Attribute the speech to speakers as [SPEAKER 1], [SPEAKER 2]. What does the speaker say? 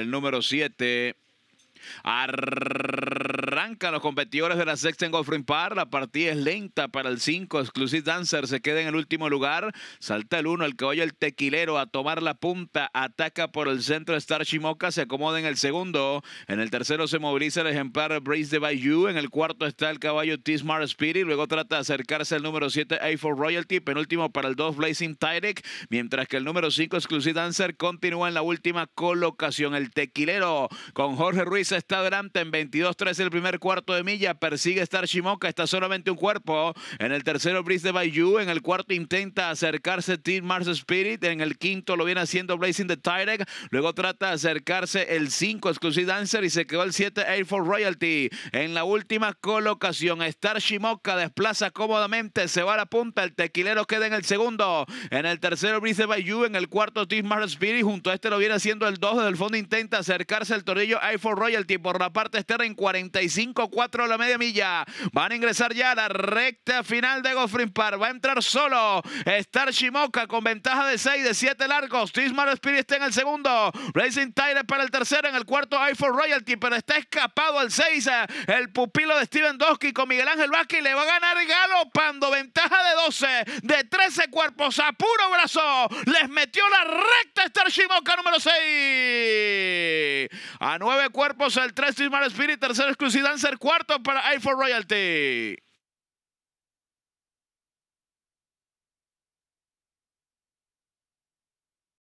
[SPEAKER 1] El número 7. Ar los competidores de la sexta en Ring Par. La partida es lenta para el 5. Exclusive Dancer se queda en el último lugar. Salta el 1, el caballo el tequilero a tomar la punta. Ataca por el centro Star Shimoka. Se acomoda en el segundo. En el tercero se moviliza el ejemplar Brace de Bayou. En el cuarto está el caballo T-Smart Speedy. Luego trata de acercarse al número 7 A4 Royalty. Penúltimo para el 2 Blazing Tyrek. Mientras que el número 5 Exclusive Dancer continúa en la última colocación. El tequilero con Jorge Ruiz está adelante en 22-3 el primer cuarto cuarto de milla, persigue Star Shimoka, está solamente un cuerpo. En el tercero, Breeze de Bayou. En el cuarto, intenta acercarse Team Mars Spirit. En el quinto, lo viene haciendo Blazing the Tyrek. Luego trata de acercarse el 5, Exclusive Dancer, y se quedó el 7, Air for Royalty. En la última colocación, Star Shimoka desplaza cómodamente, se va a la punta. El tequilero queda en el segundo. En el tercero, Breeze de Bayou. En el cuarto, Team Mars Spirit. Junto a este lo viene haciendo el 2. Desde el fondo intenta acercarse el torillo Air for Royalty por la parte externa en 45 Cuatro 4 a la media milla. Van a ingresar ya a la recta final de Goffrin Park. Va a entrar solo Star Shimoka con ventaja de seis, de siete largos. Tismar Spirit está en el segundo. Racing Tire para el tercero. En el cuarto, iPhone Royalty, pero está escapado al 6. Eh, el pupilo de Steven Dosky con Miguel Ángel Vázquez. Le va a ganar galopando. Ventaja de 12, de 13 cuerpos a puro brazo. Les metió la recta Star Shimoka número 6. A nueve cuerpos el Tres Smart Spirit, tercero exclusividad ser cuarto para iPhone Royalty.